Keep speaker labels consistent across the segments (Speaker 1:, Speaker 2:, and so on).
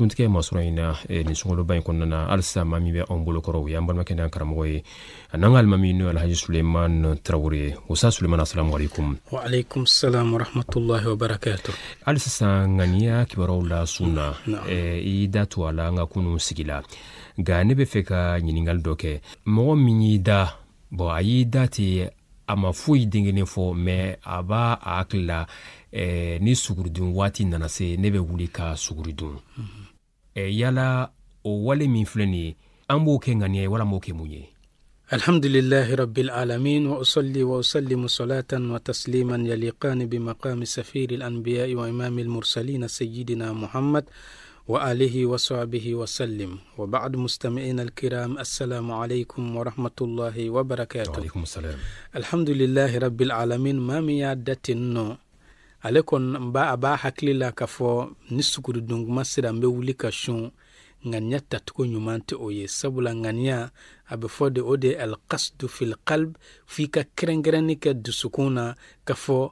Speaker 1: tuntigɛ masɔrɔ in na sungoloba in kɔnɔna halisa ma min bɛ anw bolokɔrɔ o y'an balimakɛ n'an karamɔgɔ ye a ka alimami n'o alhaji suleman tarawure osa suleman asalamu
Speaker 2: alaikum salam warahmatullahi wabarakatu
Speaker 1: hali sisan nka n'i la sun na i da to a la an ka kunu sigila nka ne bɛ fɛ ka ɲiningali dɔ kɛ mɔgɔ min y'i da bɔn a y'i da ten a ma foyi denkelen fɔ mɛ a b'a a hakili la eh, ni sugurudun waati nana se ne bɛ wuli ka suguri mm -hmm. e, yala o wale min filɛ nin ye an b'o kɛ ŋaniya ye wala m'o kɛ mun ye
Speaker 2: الحمد لله رب العالمين وأصلي وأسلم صلاة وتسليما يليقان بمقام سفير الأنبياء وإمام المرسلين سيدنا محمد وآله وصحبه وسلم وبعد مستمعين الكرام السلام عليكم ورحمة الله وبركاته وعليكم السلام الحمد لله رب العالمين ما ميادة النو ale kɔni a b'a hakili la k'a fɔ ni suguridunguma sera n bɛ wuli ka sun ŋaniya tacogo ɲuman tɛ o ye sabula ŋaniya a bɛ fɔ de o de ye alkasdu fil kalb f'i ka kɛrɛnkɛrɛnni kɛ dusukun na k'a fɔ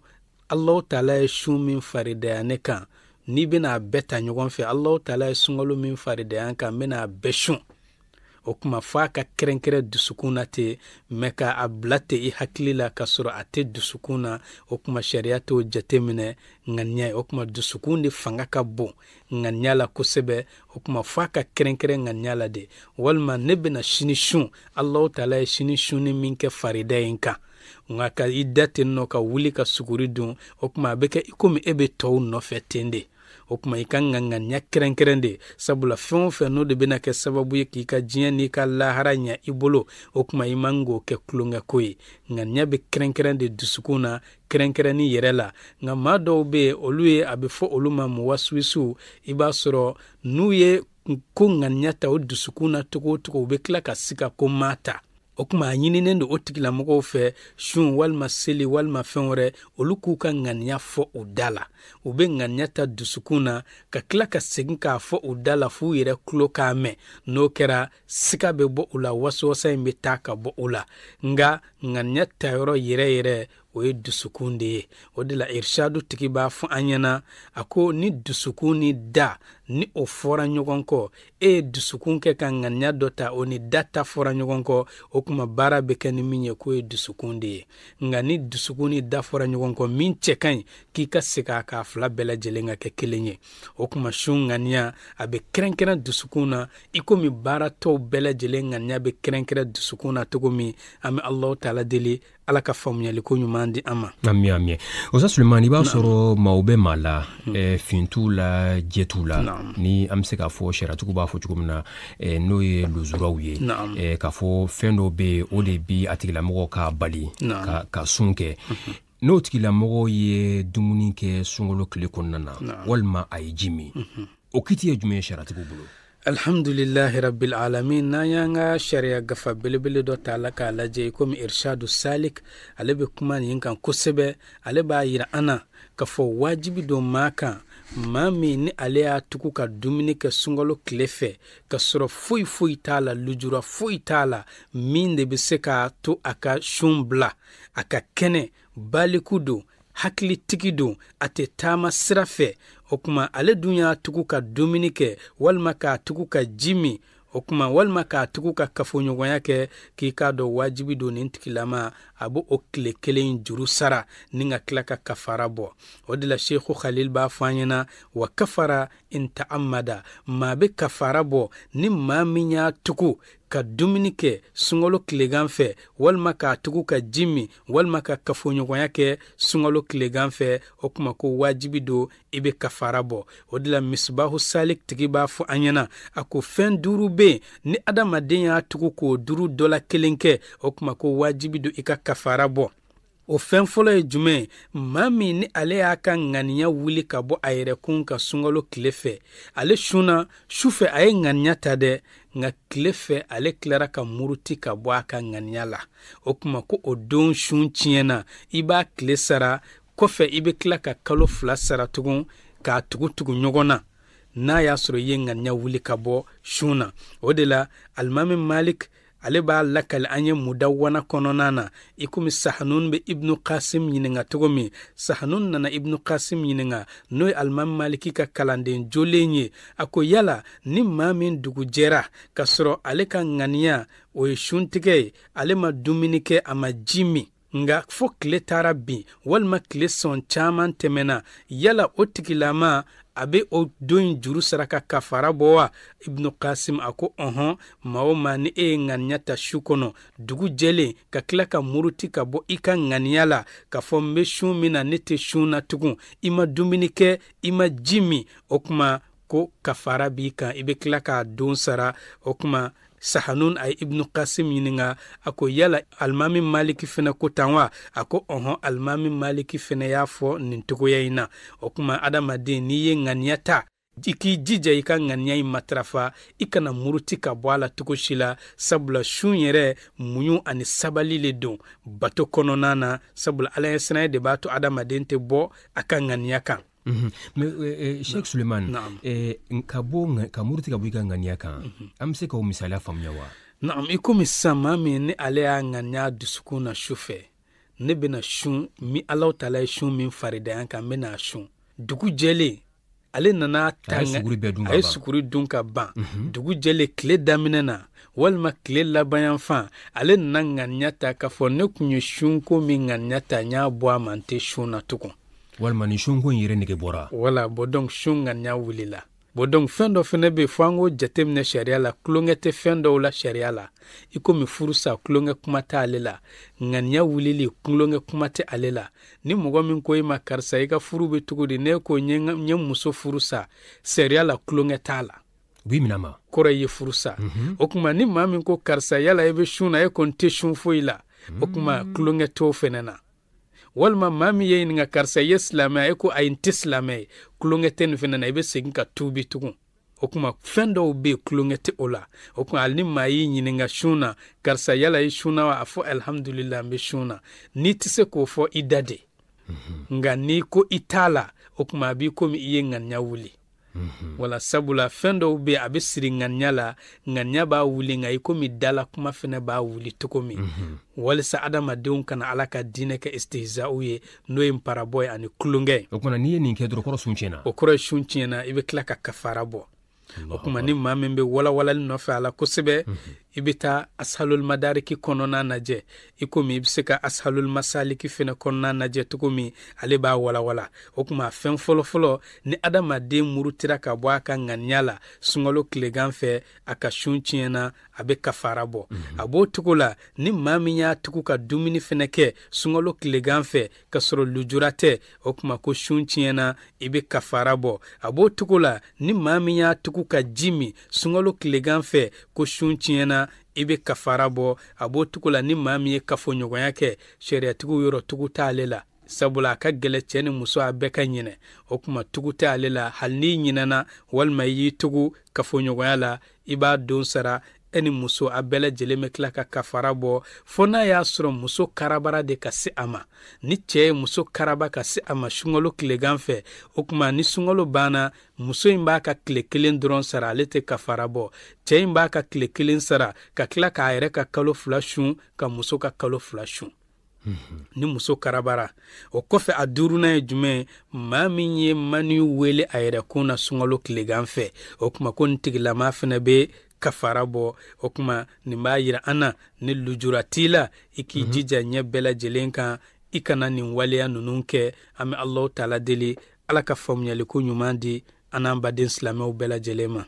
Speaker 2: alahu taala ye sun min faridaya ne kan n'i bɛna a bɛɛ ta ɲɔgɔn fɛ alahu taala ye sunkalo min faridaya kan n bɛna a bɛɛ sun o kuma f'a ka kɛrɛnkɛrɛn dusukun na ten mɛ ka a bila ten i hakili la ka sɔrɔ a tɛ dusukun na o kuma sariya t'o jate minɛ ŋaniya ye o kuma dusukun de fanga ka bon ŋaniya la kosɛbɛ o kuma f'a ka kɛrɛnkɛrɛn ŋaniya la de walima ne bɛna sini sun alahu taala ye sini sunni min kɛ farida in kan nka ka i da ten nɔ ka wuli ka suguri dun o kuma a bɛ kɛ i komi e bɛ tɔw nɔfɛ ten de o kuma i ka ŋaŋaniya kɛrɛnkɛrɛn de sabula fɛn o fɛn n'o de bena kɛ sababu ye k'i ka diɲɛ n'i ka lahara ɲa i bolo o kuma i man k'o kɛ kulonkɛko ye ŋaniya be kɛrɛnkɛrɛn de dusukun na kɛrɛnkɛrɛnnin yɛrɛ la nka maa dɔw be yen olu ye a be fɔ olu ma muwasiwisiw i b'a sɔrɔ n'u ye ko ŋaniya ta o dusukun na togo o togo u be tila ka sika ko maa ta o kuma a ɲininen do o tigilamɔgɔw fɛ sun walima seli walima fɛn wɛrɛ olu k'u ka ŋaniya fɔ u da la u be ŋaniya ta dusukun na ka tila ka segin k'a fɔ u da la f'u yɛrɛ kulo k'a mɛn n'o kɛra siga be bɔ u la wasiwasa ɲi be taa ka bɔ u la nga ŋaniya tayɔrɔ yɛrɛ yɛrɛ o ye dusukun de ye o de la irishadu tigi b'a fɔ an ɲɛna a ko ni dusukun ni da ni o fɔra ɲɔgɔn kɔ e ye dusukun kɛ ka ŋaniya dɔ ta o ni da ta fɔra ɲɔgɔn kɔ o kuma baara bɛ kɛ ni min ye k'o ye dusukun de ye nka ni dusukun ni da fɔra ɲɔgɔn kɔ min cɛ ka ɲi k'i ka se k'a k'a fila bɛɛ lajɛlen ka kɛ kelen ye o kuma sun ŋaniya a bɛ kɛrɛnkɛrɛn dusukun na i komi baara tɔw bɛɛ lajɛlen ŋaniya bɛ kɛrɛnkɛrɛn dusukun na cogo min an bɛ alahu taala deli ala ka faamuyaliko ɲuman di an ma
Speaker 1: ami ami osa suleman i b'a sɔrɔ maw bɛ ma la hmm. eh, fin la jɛtu la ni an be se k'a fɔ sariyatigiw b'a fɔ cogo min na eh, n'o ye lozuraw ye eh, k'a fɔ fɛn dɔ be o de bi a tigilamɔgɔ ka bali ka sun kɛ n'o tigilamɔgɔ ye dumuni kɛ sungolo kile kɔnnana walima a ye ji min o kiti ye jumɛn ye sariyatigiw bolo
Speaker 2: alhamdulilahi rabbil alamin na y'an ka shari'a gafa belebele dɔ ta la k'a lajɛ komi irshadu salik ale bɛ kuma nin kan kosɛbɛ ale b'a yira an na k'a fɔ waajibi don maa kan maa min ni ale y'a tugu ka dumuni kɛ sunkalo tile fɛ ka sɔrɔ foyi foyi t'a la lujura foyi t'a la min de bɛ se k'a to a ka sun bila a ka kɛnɛ baliku don hakilitigi don a tɛ taama sira fɛ o kuma ale dun y'a tugu ka dumuni kɛ walima k'a tugu ka ji min o kuma walima k'a tugu ka kafoɲɔgɔnya kɛ k'i k'a dɔn waajibi don nin tigilama a b' o tile kelen juru sara ni ka tila ka kafara bɔ o de la sheikhu khalil b'a fɔ an ɲɛna wa kafara in ta'amada maa be kafara bɔ ni maa min y'a tugu ka dumuni kɛ sungalo tilegan fɛ walima k'a tugu ka ji min walima ka kafoɲɔgɔnya kɛ sungalo tilegan fɛ o kuma ko waajibi don i be kafara bɔ o de la misibahu salik tigi b'a fɔ an ɲɛna a ko fɛn duuru be yen ni adamaden y'a tugu k'o duuru dɔ la kelen kɛ o kuma ko waajibi don i ka kafara bɔ o fɛn fɔlɔ ye jumɛn ye maa min ni ale y'a ka ŋaniya wuli ka bɔ a yɛrɛkun ka sunkalo tile fɛ ale sun na sufɛ a ye ŋaniya ta dɛ nka tile fɛ ale tilara ka muruti ka bɔ a ka ŋaniya la o kuma ko o don sun tiɲɛna i b'a tile sara kɔfɛ i bɛ tila ka kalo fila sara tugun k'a tugu tugu ɲɔgɔn na n'a y'a sɔrɔ i ye ŋaniya wuli ka bɔ sun na o de la alimami malik ale b'a lakali an ye mudawana kɔnɔna na i komi sahanun be ibnu kasim ɲininga cogo min sahanun nana ibnu kasim ɲininga n'o ye alimami maliki ka kalanden jolen ye a ko yala ni maa min dugu jɛra k'a sɔrɔ ale ka ŋaniya o ye suntigɛ ye ale ma dumuni kɛ a ma ji min nga fɔɔ tile taara bin walima tile sɔn caaman tɛmɛna yala o tigilama a be o don in juru saraka uh-huh, e ka fara bɔ wa ibnu kasim a ko ɔhɔn ma o ma ni e ye ŋaniya ta su kɔnɔ dugu jɛlen ka tila ka muruti ka bɔ i ka ŋaniya la k'a fɔ n be sun min na ne tɛ sun na tugun i ma dumuni kɛ i ma ji min o kuma ko kafara b'i kan i be tila k'a don sara o kuma sahanun a ye ibnu kasim ɲininga a ko yala alimami maliki fɛnɛ ko tan wa a ko ɔhɔn alimami maliki fɛnɛ y'a fɔ nin togoya yi na o kuma adamaden n'i ye ŋaniya ta i k'i jija i ka ŋaniya yi matarafa i kana muruti ka bɔ a la togo si la sabula sun yɛrɛ muɲu ani sabali le don bato kɔnɔna na sabula alayɛsinaya de b'a to adamaden tɛ bɔ a ka ŋaniya kan Mhm.
Speaker 1: shek euh, euh, suleman euh, ka bɔ mhm. ka muruti ka bɔ i ka ŋaniya kan an be se k'o misaliya faamuya wa
Speaker 2: naam i komi sisan maa min ni ale y'a ŋaniya dusukun na su fɛ ne bena sun min alaw tala ye sun min faridaya kan n bena sun dugu jɛlen ale nana ta a ye suguri dun ka ban dugu jɛlen tile daminɛ na walima tile labanyanfan ale nana ŋaniya ta k'a fɔ ne kun ye sunko min ŋaniya ta n y'a bɔ a ma n tɛ sun na tugun
Speaker 1: walima ni sunko in yɛrɛ nege bɔra
Speaker 2: wala bɔn dɔnk sun ŋaniya wulila bon donc fɛn dɔ fɛnɛ be fɔ an k'o jateminɛ sariya la kulonkɛ tɛ fɛn dɔw la sariya la i komi furusa kulonkɛ kuma tɛ ale la ŋaniya wulili kulonkɛ kuma tɛ ale la ni mɔgɔ min ko i e ma karisa i ka furu be cogo di ne ko ɲe muso furusa sariya la kulonkɛ t'a la b'i mina ma kɔrɔ ye furusa mm -hmm. o kuma ni maa min ko karisa yala i be sun na e kɔni tɛ sun foyi la o mm. kuma kulonkɛ t'o fɛnɛ na walima maa min ye ɲininka karisa ye silamɛ e ko ayi n tɛ silamɛ ye kulonkɛ tɛ nin fɛnɛ na i bɛ segin ka tuubi tugun o kuma fɛn dɔw be yen kulonkɛ tɛ o la o kuma hali ni maa y'i ɲininka sun na karisa yala i sun na wa a fɔ alihamudulila n be sun na n'i tɛ se k'o fɔ i da de nka n'i ko i t'a la o kuma a b'i komi i ye ŋaniya wuli wala sabula fɛn dɔw be a be siri ŋaniya la ŋaniya b'a wuli nka i komi dala kuma fɛnɛ b'a wuli togo min mhm. walisa adamadenw kana ala ka diinɛ kɛ istihzau ye n'o ye parabɔ ye ani
Speaker 1: kulonkɛ o kumana n'i ye nin kɛ dɔrɔ kɔrɔ sun tiɲɛna
Speaker 2: o kɔrɔ sun tiɲɛna i be kila mhm. ka kafara bɔ o kuma ni ma min be walawalali nɔfɛ a la kosɛbɛ i bɛ taa asalul madariki kɔnɔna lajɛ i komi i bɛ se ka asalul masaliki fɛnɛ kɔnɔna lajɛ cogo min ale b'a walawala o kuma fɛn fɔlɔfɔlɔ ni adamaden murutira ka bɔ a ka ŋaniya la sunkalo tilegan fɛ a ka sun tiɲɛna a bɛ kafara bɔ mm -hmm. a b'o cogo la ni maa min y'a tugu ka dumuni fɛnɛ kɛ sunkalo tilegan fɛ ka sɔrɔ lujura tɛ o kuma ko sun tiɲɛna i bɛ kafara bɔ a b'o cogo la ni maa min y'a tugu ka ji min sunkalo tilegan fɛ ko sun tiɲɛna i be kafara bɔ a b'o tugu la ni maa min ye kafoɲɔgɔnya kɛ sariyatigiw yɔrɔ tugu t'ale la sabula a ka gɛlɛ cɛɛ ni muso a bɛɛ ka ɲinɛ o kuma tugu tɛ ale la hali n'i ɲinɛna walima i y'i tugu kafoɲɔgɔnya la i b'a don sara e ni muso a bɛɛ lajɛlen bɛ tila ka kafara bɔ fɔ n'a y'a sɔrɔ muso karabara de ka se a ma ni cɛɛ ye muso karaba ka se a ma sungalo tilegan fɛ o kuma ni sungalo banna muso in b'a ka tile kelen dɔrɔn sara ale tɛ kafara bɔ cɛɛ in b'a ka tile kelen sara ka tila k'a yɛrɛ ka kalo fila sun ka muso ka kalo fila sun Mm -hmm. ni muso karabara o kɔfɛ a duruna ye jumɛn maa min ye maniw wele a yɛrɛ kun na sungalo tilegan fɛ o kuma ko nin tigilama fɛnɛ be kafara bɔ o kuma nin b'a yira an na ni lujura t'i la i k'i mm -hmm. jija ɲɛ bɛɛ lajɛlen kan i kana nin waleya ninnu kɛ an bɛ alahu taala deli ala ka faamuyaliko ɲuman di an n'an baden silamɛw bɛɛ lajɛlen ma.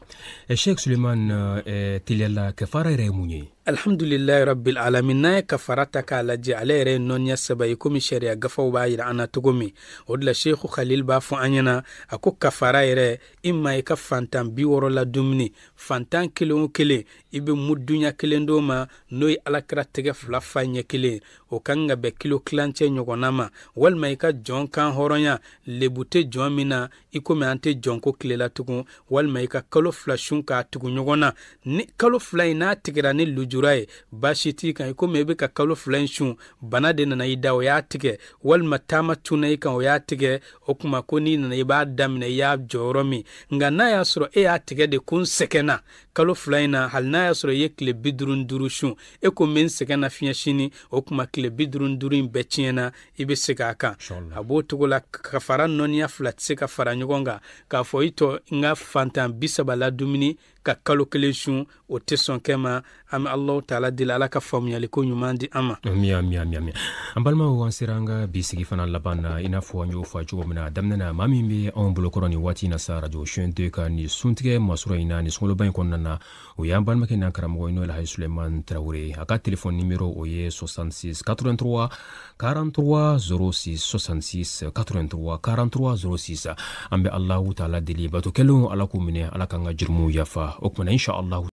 Speaker 1: Eh, sheikh suleiman eh, eh, teliyala kafara yɛrɛ ye mun
Speaker 2: ye alhamdulilahi rabil alamin n'a ye kafara ta k'a lajɛ ale yɛrɛ ye nɔniya saba ye komi sariya gafaw b'a yira an na cogo min o de la sheikhu khalil b'a fɔ an ɲɛna a ko kafara yɛrɛ i ma i ka fantan bi la dumuni fantan kelen o kelen i be muduɲa kelen do ma n'o ye alakira tɛgɛ fila fa ɲɛ kelen o kan ka bɛn kilo kilancɛ ɲɔgɔnna ma walima i ka jɔn kan hɔrɔnya lebu tɛ jɔn min na i komi an tɛ jɔn ko kilela tugun walima i ka kalo fila sun k'a tugu ɲɔgɔn na ni kalo fila ye n'a tigɛra ni lujo jura ye baasi t'i kan i komi i e bɛ ka kalo fila in sun bana de nana i da o y'a tigɛ walima taama tunna i kan o y'a tigɛ o kuma ko n'i nana i b'a daminɛ i y'a jɔyɔrɔ min nka n'a y'a sɔrɔ e y'a tigɛ de ko n sɛgɛnna kalo fila in na hali n'a y'a sɔrɔ i ye tile bi duuru ni duuru sun e ko n bɛ n sɛgɛnna fiɲɛ sini o kuma tile bi duuru ni duuru in bɛɛ tiɲɛna i bɛ segin a kan a b'o cogo la ka fara nɔniya fila tɛ se ka fara ɲɔgɔn kan k'a fɔ i tɔ n ka fantan bi saba la dumuni ka kalo kelen sun o tɛ sɔn kɛ ma an bɛ alahu taala deli ala ka faamuyaliko ɲuman di an ma ami ami ami ami
Speaker 1: an balimaw an sera an ka bi sigi fana laban na i n'a fɔ an y'o fɔ cogo min na a daminɛ na ma min bɛ anw bolokɔrɔ nin waati na sa arajo siyɛn tɛ ka ni suntigɛ masɔrɔ in na ni sunkaloba in kɔnɔna na o y'an balimakɛ n'an karamɔgɔ ye n'o ye lahayi suleman tarawele a ka telefɔni nimero o ye 66 83 43 06 66 83 43 06 an bɛ alahu taala deli bato kɛlenw ala k'u minɛ ala k'an ka jurumu yafa Allah, o